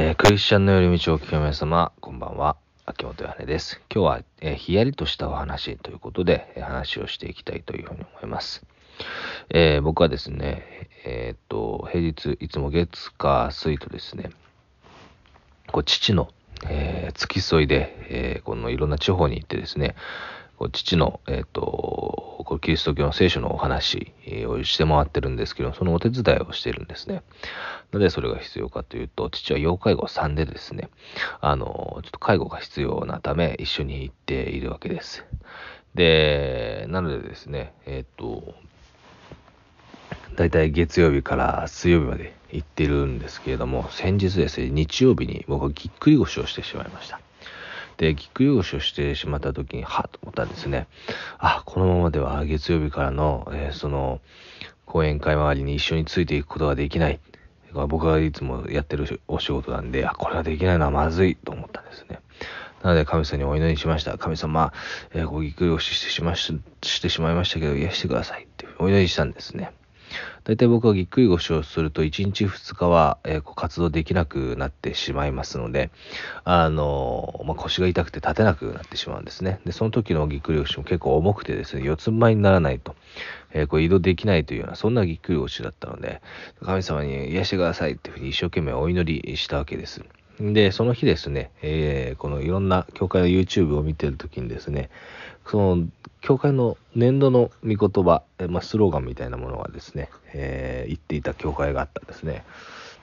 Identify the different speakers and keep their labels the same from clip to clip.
Speaker 1: えー、クリスチャンの寄り道をお聞きの皆様、こんばんは。秋元やねです。今日は、えー、ひやりとしたお話ということで、えー、話をしていきたいというふうに思います。え僕はですね、えっと、平日、いつも月、火、水とですね、こう父の、え付き添いで、えこのいろんな地方に行ってですね、父の、えっ、ー、と、これキリスト教の聖書のお話をして回ってるんですけど、そのお手伝いをしているんですね。なぜそれが必要かというと、父は要介護3でですね、あの、ちょっと介護が必要なため、一緒に行っているわけです。で、なのでですね、えっ、ー、と、大体月曜日から水曜日まで行ってるんですけれども、先日ですね、日曜日に僕はぎっくり腰をしてしまいました。ってぎっくり腰をしてしまった時にはっと思ったんですねあこのままでは月曜日からの、えー、その講演会周りに一緒についていくことができない僕がいつもやってるお仕事なんであこれはできないのはまずいと思ったんですねなので神様にお祈りしました。神様、えー、ごぎっくり腰してしまししてしまいましたけど、癒してくださいってお祈りしたんですね。大体僕はぎっくり腰をすると1日2日は、えー、活動できなくなってしまいますので、あのー、まあ、腰が痛くて立てなくなってしまうんですね。で、その時のぎっくり腰も結構重くてですね、四つん這いにならないと、えー、こう移動できないというような、そんなぎっくり腰だったので、神様に癒してくださいっていうふうに一生懸命お祈りしたわけです。で、その日ですね、えー、このいろんな教会の YouTube を見てるときにですね、その教会の年度の御言葉、まあ、スローガンみたいなものがですね、えー、言っていた教会があったんですね。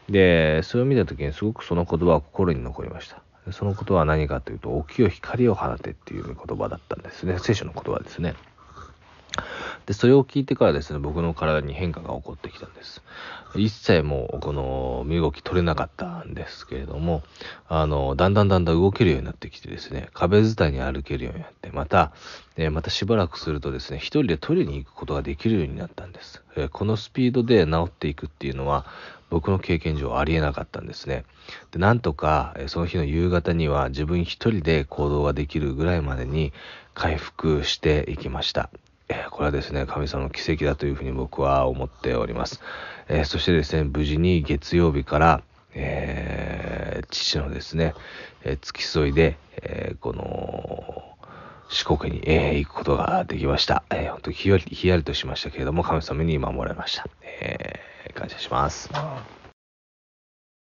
Speaker 1: で、それを見たときにすごくその言葉は心に残りました。そのことは何かというと、沖を光を放てっていう言葉だったんですね。聖書の言葉ですね。で、それを聞いてからですね、僕の体に変化が起こってきたんです。一切もう、この、身動き取れなかったんですけれども、あの、だんだんだんだん動けるようになってきてですね、壁伝いに歩けるようになって、また、えー、またしばらくするとですね、一人でトイレに行くことができるようになったんです。えー、このスピードで治っていくっていうのは、僕の経験上ありえなかったんですね。で、なんとか、その日の夕方には自分一人で行動ができるぐらいまでに回復していきました。これはですね、神様の奇跡だというふうに僕は思っております。えー、そしてですね、無事に月曜日から、えー、父のですね、えー、付き添いで、えー、この、四国に、えー、行くことができました。えー、本当ひやり、ひやりとしましたけれども、神様に守られました。えー、感謝します。